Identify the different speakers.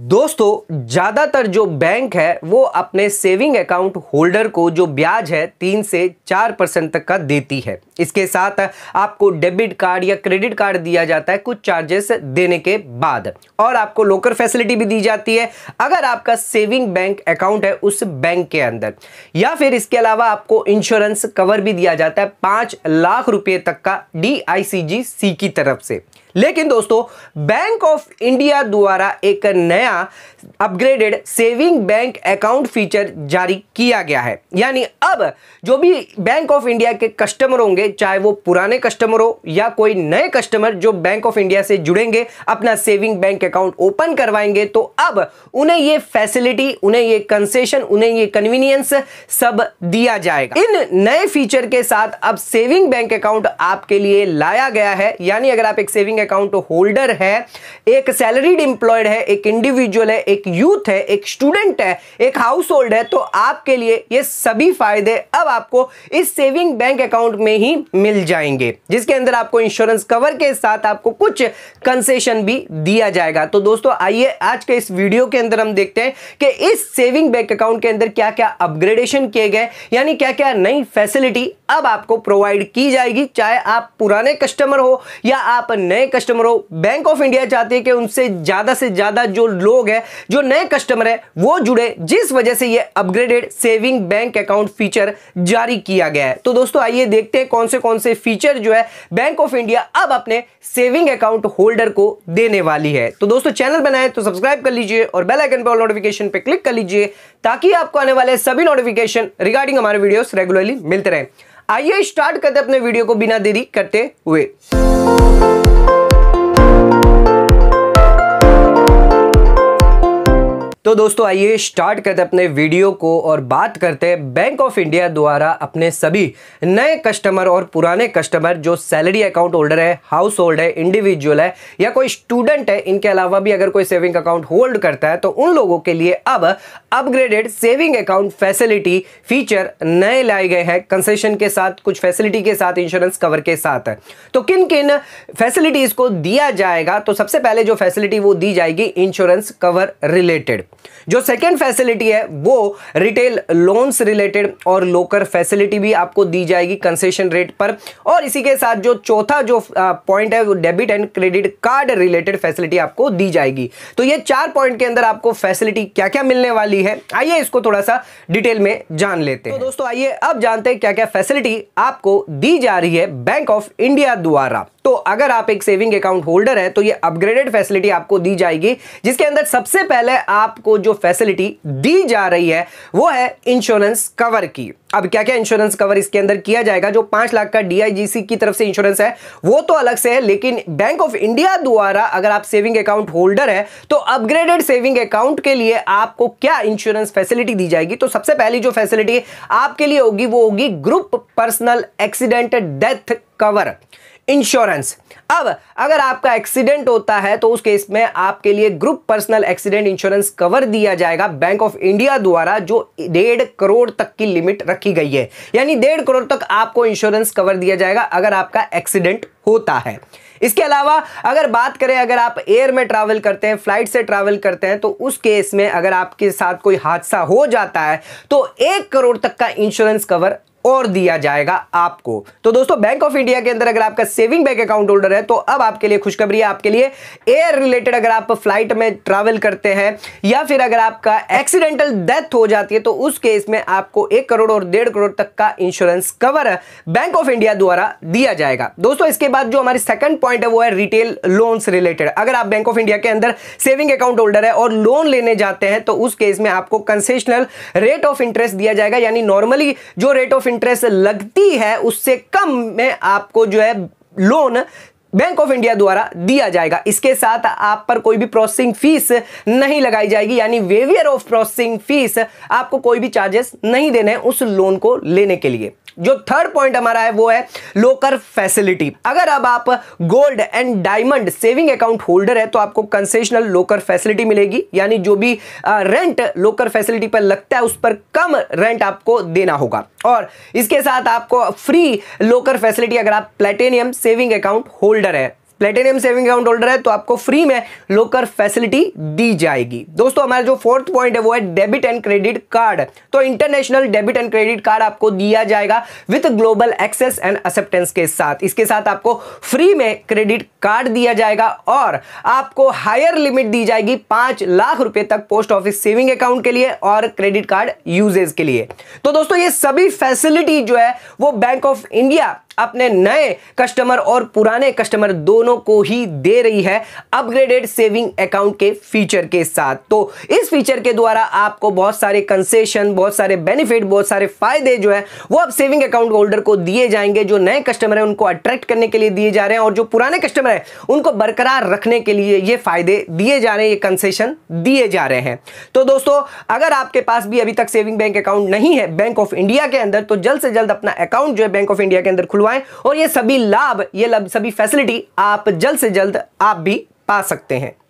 Speaker 1: दोस्तों ज़्यादातर जो बैंक है वो अपने सेविंग अकाउंट होल्डर को जो ब्याज है तीन से चार परसेंट तक का देती है इसके साथ आपको डेबिट कार्ड या क्रेडिट कार्ड दिया जाता है कुछ चार्जेस देने के बाद और आपको लोकर फैसिलिटी भी दी जाती है अगर आपका सेविंग बैंक अकाउंट है उस बैंक के अंदर या फिर इसके अलावा आपको इंश्योरेंस कवर भी दिया जाता है पांच लाख रुपये तक का डी सी की तरफ से लेकिन दोस्तों बैंक ऑफ इंडिया द्वारा एक नया upgraded saving bank account feature जारी किया गया है यानी अब जो भी बैंक ऑफ इंडिया के कस्टमर होंगे चाहे वो पुराने कस्टमर हो या कोई नए कस्टमर जो बैंक ऑफ इंडिया से जुड़ेंगे अपना सेविंग बैंक अकाउंट ओपन करवाएंगे तो अब उन्हें ये फैसिलिटी उन्हें ये कंसेशन उन्हें ये कन्वीनियंस सब दिया जाएगा इन नए फीचर के साथ अब सेविंग बैंक अकाउंट आपके लिए लाया गया है यानी अगर आप एक सेविंग अकाउंट होल्डर है एक सैलरीड इंप्लॉयड है एक इंडिविजुअल है एक यूथ है एक स्टूडेंट है एक हाउस होल्ड है तो आपके लिए ये सभी फायदे अब आपको इस सेविंग बैंक अकाउंट में ही मिल जाएंगे जिसके अंदर आपको इंश्योरेंस कवर के साथ आपको कुछ कंसेशन भी दिया जाएगा तो दोस्तों आइए आज के इस वीडियो के अंदर हम देखते हैं कि इस सेविंग बैंक अकाउंट के अंदर क्या क्या अपग्रेडेशन किए गए यानी क्या क्या नई फैसिलिटी अब आपको प्रोवाइड की जाएगी चाहे आप पुराने कस्टमर हो या आप नए कस्टमर हो बैंक ऑफ इंडिया चाहती है कि उनसे ज़्यादा से ज़्यादा जो लोग हैं जो नए कस्टमर है वो जुड़े जिस वजह से ये upgraded saving bank account feature जारी किया गया है तो दोस्तों आइए देखते हैं कौन से कौन से फीचर जो है बैंक ऑफ इंडिया अब अपने सेविंग अकाउंट होल्डर को देने वाली है तो दोस्तों चैनल बनाए तो सब्सक्राइब कर लीजिए और बेल आइकन पर नोटिफिकेशन पर क्लिक कर लीजिए ताकि आपको आने वाले सभी नोटिफिकेशन रिगार्डिंग हमारे वीडियो रेगुलरली मिलते रहे आइए स्टार्ट करते अपने वीडियो को बिना देरी करते हुए तो दोस्तों आइए स्टार्ट करते अपने वीडियो को और बात करते हैं बैंक ऑफ इंडिया द्वारा अपने सभी नए कस्टमर और पुराने कस्टमर जो सैलरी अकाउंट होल्डर है हाउस होल्ड है इंडिविजुअल है या कोई स्टूडेंट है इनके अलावा भी अगर कोई सेविंग अकाउंट होल्ड करता है तो उन लोगों के लिए अब upgraded saving account facility feature नए लाए गए हैं कंसेशन के साथ कुछ फैसिलिटी के साथ इंश्योरेंस कवर के साथ है तो किन किन फैसिलिटीज़ को दिया जाएगा तो सबसे पहले जो फैसिलिटी वो दी जाएगी इंश्योरेंस कवर रिलेटेड जो सेकेंड फैसिलिटी है वो रिटेल लोन्स रिलेटेड और लोकर फैसिलिटी भी आपको दी जाएगी कंसेशन रेट पर और इसी के साथ जो चौथा जो पॉइंट है वो debit and credit card related facility आपको दी जाएगी तो ये चार पॉइंट के अंदर आपको फैसिलिटी क्या क्या मिलने वाली है आइए इसको थोड़ा सा डिटेल में जान लेते हैं तो दोस्तों आइए अब जानते हैं क्या क्या फैसिलिटी आपको दी जा रही है बैंक ऑफ इंडिया द्वारा तो अगर आप एक सेविंग अकाउंट होल्डर है तो ये अपग्रेडेड फैसिलिटी आपको दी जाएगी जिसके अंदर सबसे पहले आप आपको जो फैसिलिटी दी जा रही है वो है इंश्योरेंस कवर की अब क्या क्या इंश्योरेंस कवर इसके अंदर किया जाएगा जो पांच लाख का डीआईजीसी की तरफ से इंश्योरेंस है वो तो अलग से है लेकिन बैंक ऑफ इंडिया द्वारा अगर आप सेविंग अकाउंट होल्डर है तो अपग्रेडेड सेविंग अकाउंट के लिए आपको क्या इंश्योरेंस फैसिलिटी दी जाएगी तो सबसे पहली जो फैसिलिटी आपके लिए होगी वो होगी group personal accident death cover insurance अब अगर आपका एक्सीडेंट होता है तो उस केस में आपके लिए group personal accident insurance cover दिया जाएगा बैंक ऑफ इंडिया द्वारा जो डेढ़ करोड़ तक की लिमिट रखी गई है यानी डेढ़ करोड़ तक आपको इंश्योरेंस कवर दिया जाएगा अगर आपका एक्सीडेंट होता है इसके अलावा अगर बात करें अगर आप एयर में ट्रैवल करते हैं फ्लाइट से ट्रैवल करते हैं तो उस केस में अगर आपके साथ कोई हादसा हो जाता है तो एक करोड़ तक का इंश्योरेंस कवर और दिया जाएगा आपको तो दोस्तों बैंक ऑफ इंडिया के अंदर अगर आपका सेविंग बैंक अकाउंट होल्डर है तो अब आपके लिए खुशखबरी है आपके लिए एयर रिलेटेड अगर आप फ्लाइट में ट्रैवल करते हैं या फिर अगर आपका एक्सीडेंटल डेथ हो जाती है तो उस केस में आपको एक करोड़ और डेढ़ करोड़ तक का insurance cover bank of India द्वारा दिया जाएगा दोस्तों इसके बाद जो हमारी सेकंड पॉइंट है वो है रिटेल लोन रिलेटेड अगर आप बैंक ऑफ इंडिया के अंदर सेविंग अकाउंट होल्डर है और लोन लेने जाते हैं तो उस केस में आपको कंसेशनल रेट ऑफ इंटरेस्ट दिया जाएगा यानी नॉर्मली जो रेट ऑफ इंटरेस्ट लगती है उससे कम में आपको जो है लोन बैंक ऑफ इंडिया द्वारा दिया जाएगा इसके साथ आप पर कोई भी प्रोसेसिंग फीस नहीं लगाई जाएगी यानी वेवियर ऑफ प्रोसेसिंग फीस आपको कोई भी चार्जेस नहीं देने हैं उस लोन को लेने के लिए जो थर्ड पॉइंट हमारा है वो है लोकर फैसिलिटी अगर अब आप gold and diamond saving account holder है तो आपको कंसेशनल लोकर फैसिलिटी मिलेगी यानी जो भी रेंट लोकर फैसिलिटी पर लगता है उस पर कम रेंट आपको देना होगा और इसके साथ आपको फ्री लोकर फैसिलिटी अगर आप प्लेटेनियम सेविंग अकाउंट होल्डर है प्लेटिनियम सेविंग अकाउंट होल्डर है तो आपको फ्री में लोकर फैसिलिटी दी जाएगी दोस्तों हमारा जो फोर्थ पॉइंट है वो है डेबिट एंड क्रेडिट कार्ड तो international debit and credit card आपको दिया जाएगा with global access and acceptance के साथ इसके साथ आपको फ्री में क्रेडिट कार्ड दिया जाएगा और आपको हायर लिमिट दी जाएगी पांच लाख रुपए तक पोस्ट ऑफिस सेविंग अकाउंट के लिए और क्रेडिट कार्ड यूजेज के लिए तो दोस्तों ये सभी फैसिलिटी जो है वो बैंक ऑफ इंडिया अपने नए कस्टमर और पुराने कस्टमर दोनों दोनों को ही दे रही है अपग्रेडेड सेविंग अकाउंट के फीचर के साथ तो इस फीचर के द्वारा आपको बहुत सारे कंसेशन बहुत सारे बेनिफिट बहुत सारे फायदे जो है वो अब सेविंग अकाउंट होल्डर को दिए जाएंगे जो नए कस्टमर है उनको अट्रैक्ट करने के लिए दिए जा रहे हैं और जो पुराने कस्टमर है उनको बरकरार रखने के लिए ये फायदे दिए जा रहे हैं ये कंसेशन दिए जा रहे हैं तो दोस्तों अगर आपके पास भी अभी तक सेविंग बैंक अकाउंट नहीं है बैंक ऑफ इंडिया के अंदर तो जल्द से जल्द अपना अकाउंट जो है बैंक ऑफ इंडिया के अंदर खुलवाएं और ये सभी लाभ ये सभी फैसिलिटी आप आप जल्द से जल्द आप भी पा सकते हैं